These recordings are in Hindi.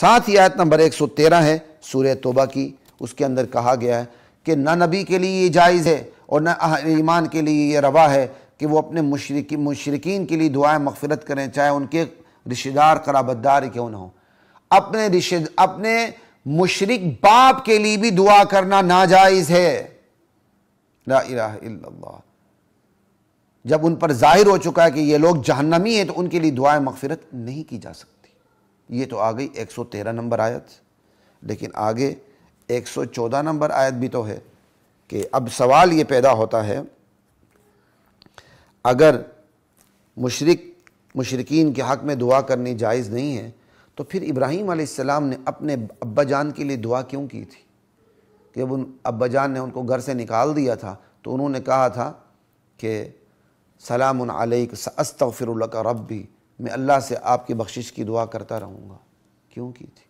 साथ ही आयत नंबर 113 है सूर्य तोबा की उसके अंदर कहा गया है कि ना नबी के लिए ये जायज़ है और ना ईमान के लिए ये रवा है कि वो अपने मुशरकी मुशरकिन के लिए दुआएं मगफरत करें चाहे उनके रिश्तेदार कराबतदार क्यों ना हो अपने रिश्ते अपने मुशरक बाप के लिए भी दुआ करना नाजायज़ है ला जब उन पर जाहिर हो चुका है कि ये लोग जहन्नमी है तो उनके लिए दुआएं मगफरत नहीं की जा सकती ये तो आ गई 113 नंबर आयत लेकिन आगे 114 नंबर आयत भी तो है कि अब सवाल ये पैदा होता है अगर मुशरक मुशरकिन के हक़ में दुआ करनी जायज़ नहीं है तो फिर इब्राहीम आसमाम ने अपने अब्बा जान के लिए दुआ क्यों की थी कि उन अब्बा जान ने उनको घर से निकाल दिया था तो उन्होंने कहा था कि सलाम अलैक अस्तफ़िर रबी मैं अल्लाह से आपकी बख्शिश की दुआ करता रहूँगा क्यों की थी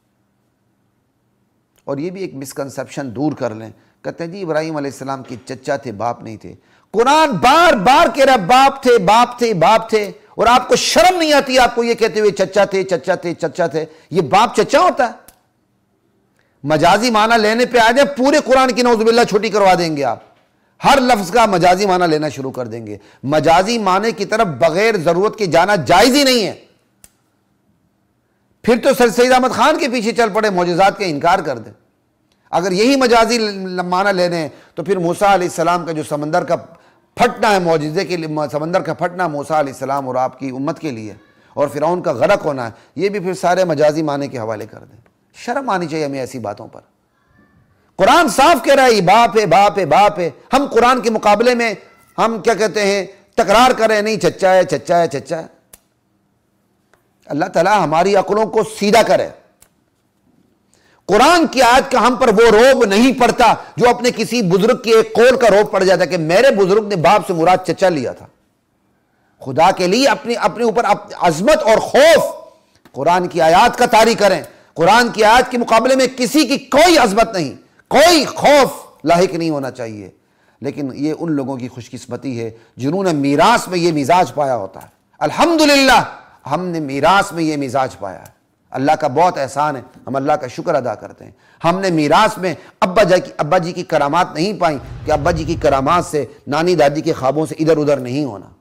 और ये भी एक मिसकनसप्शन दूर कर लें कहते हैं जी इब्राहिम आसमाम के चचा थे बाप नहीं थे कुरान बार बार कह रहा बाप थे बाप थे बाप थे और आपको शर्म नहीं आती आपको ये कहते हुए चचा थे चचा थे चचा थे ये बाप चचा होता है मजाजी माना लेने पे आ जाए पूरे कुरान की नौजबिल्ला छोटी करवा देंगे आप हर लफ्ज का मजाजी माना लेना शुरू कर देंगे मजाजी माने की तरफ बगैर जरूरत के जाना जायज ही नहीं है फिर तो सर सईद अहमद खान के पीछे चल पड़े मोजात के इनकार कर दे अगर यही मजाजी माना लेने तो फिर मूसा सलाम का जो समंदर का फटना है मोजे के लिए समंदर का फटना मूसा सलाम और आपकी उम्मत के लिए और फिर उनका गरक होना है ये भी फिर सारे मजाजी माने के हवाले कर दें शर्म आनी चाहिए हमें ऐसी बातों पर कुरान साफ कह रहा है बाप है बाप है बाप है हम कुरान के मुकाबले में हम क्या कहते हैं तकरार कर रहे हैं नहीं चच्चा है चच्चा है चच्चा है अल्लाह तला हमारी अकलों को सीधा करे कुरान की आयत का हम पर वो रोब नहीं पड़ता जो अपने किसी बुजुर्ग के एक कौल का रोब पड़ जाता कि मेरे बुजुर्ग ने बाप से मुराद चचा लिया था खुदा के लिए अपने अपने ऊपर अजमत और खौफ कुरान की आयात का तारी करें कुरान की आयत के मुकाबले में किसी की कोई अजमत नहीं कोई खौफ लाक नहीं होना चाहिए लेकिन ये उन लोगों की खुशकिस्मती है जिन्होंने मीरास में ये मिजाज पाया होता है अल्हम्दुलिल्लाह हमने मीरास में ये मिजाज पाया है अल्लाह का बहुत एहसान है हम अल्लाह का शुक्र अदा करते हैं हमने मीरास में अब्बा जा की अब्बा जी की करामात नहीं पाई कि अब्बा जी की करामात से नानी दादी के ख्वाबों से इधर उधर नहीं होना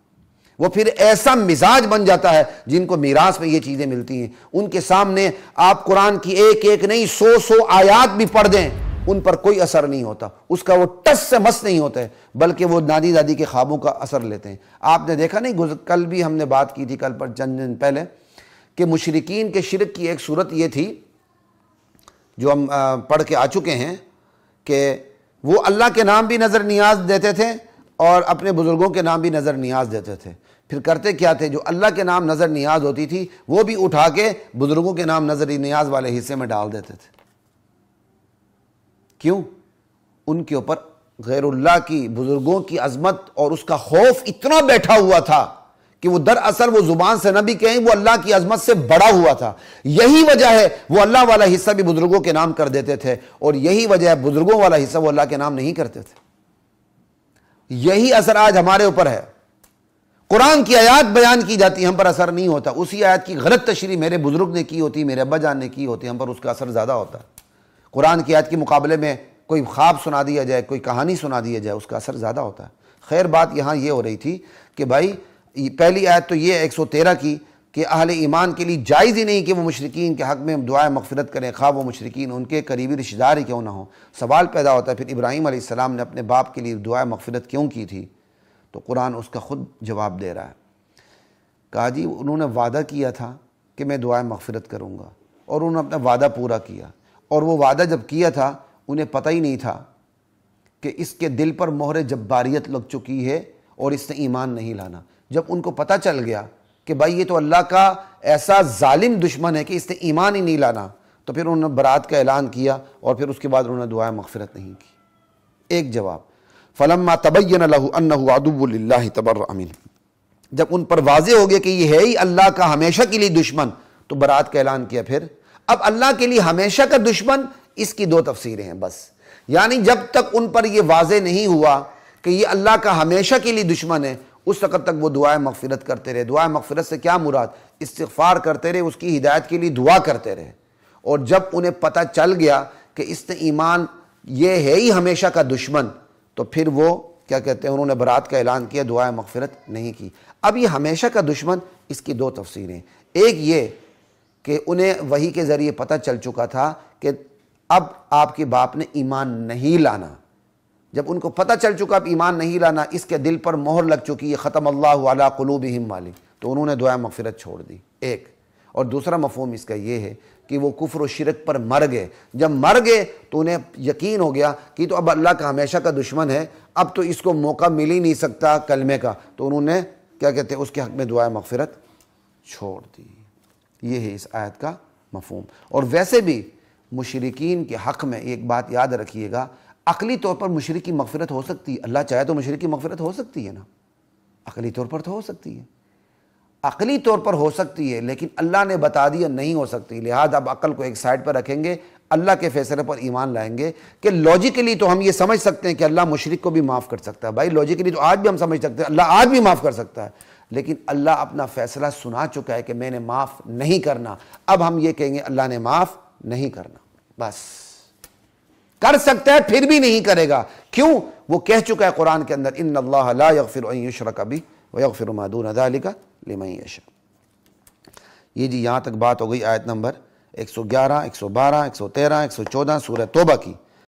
वो फिर ऐसा मिजाज बन जाता है जिनको मीरास में ये चीज़ें मिलती हैं उनके सामने आप कुरान की एक एक नहीं सौ सौ आयात भी पढ़ दें उन पर कोई असर नहीं होता उसका वो टस से मस नहीं होते बल्कि वो नानी दादी के ख्वाबों का असर लेते हैं आपने देखा नहीं कल भी हमने बात की थी कल पर चंद दिन पहले कि मुशरकिन के शिरक की एक सूरत ये थी जो हम पढ़ के आ चुके हैं कि वो अल्लाह के नाम भी नज़र नियाज देते थे और अपने बुज़ुर्गों के नाम भी नज़र नियाज देते थे फिर करते क्या थे जो अल्लाह के नाम नज़र नियाज होती थी वो भी उठा के बुज़ुर्गों के नाम नज़र नियाज वाले हिस्से में डाल देते थे क्यों उनके ऊपर गैरुल्ला की बुजुर्गों की अजमत और उसका खौफ इतना बैठा हुआ था कि वो दरअसल वो जुबान से न भी कहें वो अल्लाह की अजमत से बड़ा हुआ था यही वजह है वो अल्लाह वाला हिस्सा भी बुजुर्गों के नाम कर देते थे और यही वजह है बुजुर्गों वाला हिस्सा वो अल्लाह के नाम नहीं करते थे यही असर आज हमारे ऊपर है कुरान की आयत बयान की जाती है हम पर असर नहीं होता उसी आयत की गलत तशरी मेरे बुजुर्ग ने की होती मेरे अब्बा जान ने की होती हम पर उसका असर ज़्यादा होता है कुरान की आयत के मुकाबले में कोई ख्वाब सुना दिया जाए कोई कहानी सुना दिया जाए उसका असर ज़्यादा होता है खैर बात यहाँ ये हो रही थी कि भाई पहली आयत तो ये 113 की कि अहल ईमान के लिए जायज़ ही नहीं कि वो मशरकिन के हक़ में दुआ मफफरत करें खा वो मशरकिन उनके करीबी रिश्तेदार ही क्यों ना हो सवाल पैदा होता है फिर इब्राहिम आसमाम ने अपने बाप के लिए दुआ मफफरत क्यों की थी तो कुरान उसका ख़ुद जवाब दे रहा है कहा जी उन्होंने वादा किया था कि मैं दुआ मफफरत करूँगा और उन्होंने अपना वादा पूरा किया और वो वादा जब किया था उन्हें पता ही नहीं था कि इसके दिल पर मोहर जब्बारियत लग चुकी है और इसने ईमान नहीं लाना जब उनको पता चल गया कि भाई ये तो अल्लाह का ऐसा जालिम दुश्मन है कि इसने ईमान ही नहीं लाना तो फिर उन्होंने बरात का ऐलान किया और फिर उसके बाद उन्होंने दुआ मगफरत नहीं की एक जवाब फ़लम तबैन लहूअनबुल्ला तबर अमीन जब उन पर वाजे हो गया कि ये है ही अल्लाह का हमेशा के लिए दुश्मन तो बरात का ऐलान किया फिर अब अल्लाह के लिए हमेशा का दुश्मन इसकी दो तफसीरें हैं बस यानी जब तक उन पर यह वाज नहीं हुआ कि यह अल्लाह का हमेशा के लिए दुश्मन है उस वक़्त तक वो दुआ मफफ़रत करते रहे दुआ मगफरत से क्या मुराद इस्तफ़ार करते रहे उसकी हिदायत के लिए दुआ करते रहे और जब उन्हें पता चल गया कि इसने ईमान ये है ही हमेशा का दुश्मन तो फिर वो क्या कहते हैं उन्होंने बरात का ऐलान किया दुआ मगफरत नहीं की अब ये हमेशा का दुश्मन इसकी दो तफसीरें एक ये कि उन्हें वही के ज़रिए पता चल चुका था कि अब आपके बाप ने ईमान नहीं लाना जब उनको पता चल चुका अब ईमान नहीं लाना इसके दिल पर मोहर लग चुकी है ख़त्म अल्लाह कलूब हिम वाली तो उन्होंने दुआ मफ़रत छोड़ दी एक और दूसरा मफहम इसका ये है कि वो कुफर शिरक पर मर गए जब मर गए तो उन्हें यकीन हो गया कि तो अब अल्लाह का हमेशा का दुश्मन है अब तो इसको मौका मिल ही नहीं सकता कलमे का तो उन्होंने क्या कहते हैं उसके हक में दुआ मगफरत छोड़ दी ये है इस आयत का मफहम और वैसे भी मुशरकिन के हक़ में एक बात याद रखिएगा अकली तौर पर मशरक़ की मफफरत हो सकती है अल्लाह चाहे तो मशरक़ की मफफरत हो सकती है ना अकली तौर पर तो हो सकती है अकली तौर पर हो सकती है लेकिन अल्लाह ने बता दिया नहीं हो सकती लिहाजा अब अकल को एक साइड पर रखेंगे अल्लाह के फैसले पर ईमान लाएंगे कि लॉजिकली तो हम ये समझ सकते हैं कि अल्लाह मुशरक को भी माफ़ कर सकता है भाई लॉजिकली तो आज भी हम समझ सकते हैं अल्लाह आज भी माफ़ कर सकता है लेकिन अल्लाह अपना फ़ैसला सुना चुका है कि मैंने माफ़ नहीं करना अब हम ये कहेंगे अल्लाह ने माफ़ नहीं करना बस कर सकता है फिर भी नहीं करेगा क्यों वो कह चुका है कुरान के अंदर इन अल्लाहर कभी फिर मदून अदालिका लिमई ये जी यहाँ तक बात हो गई आयत नंबर 111, 112, 113, 114 सूरह तोबा की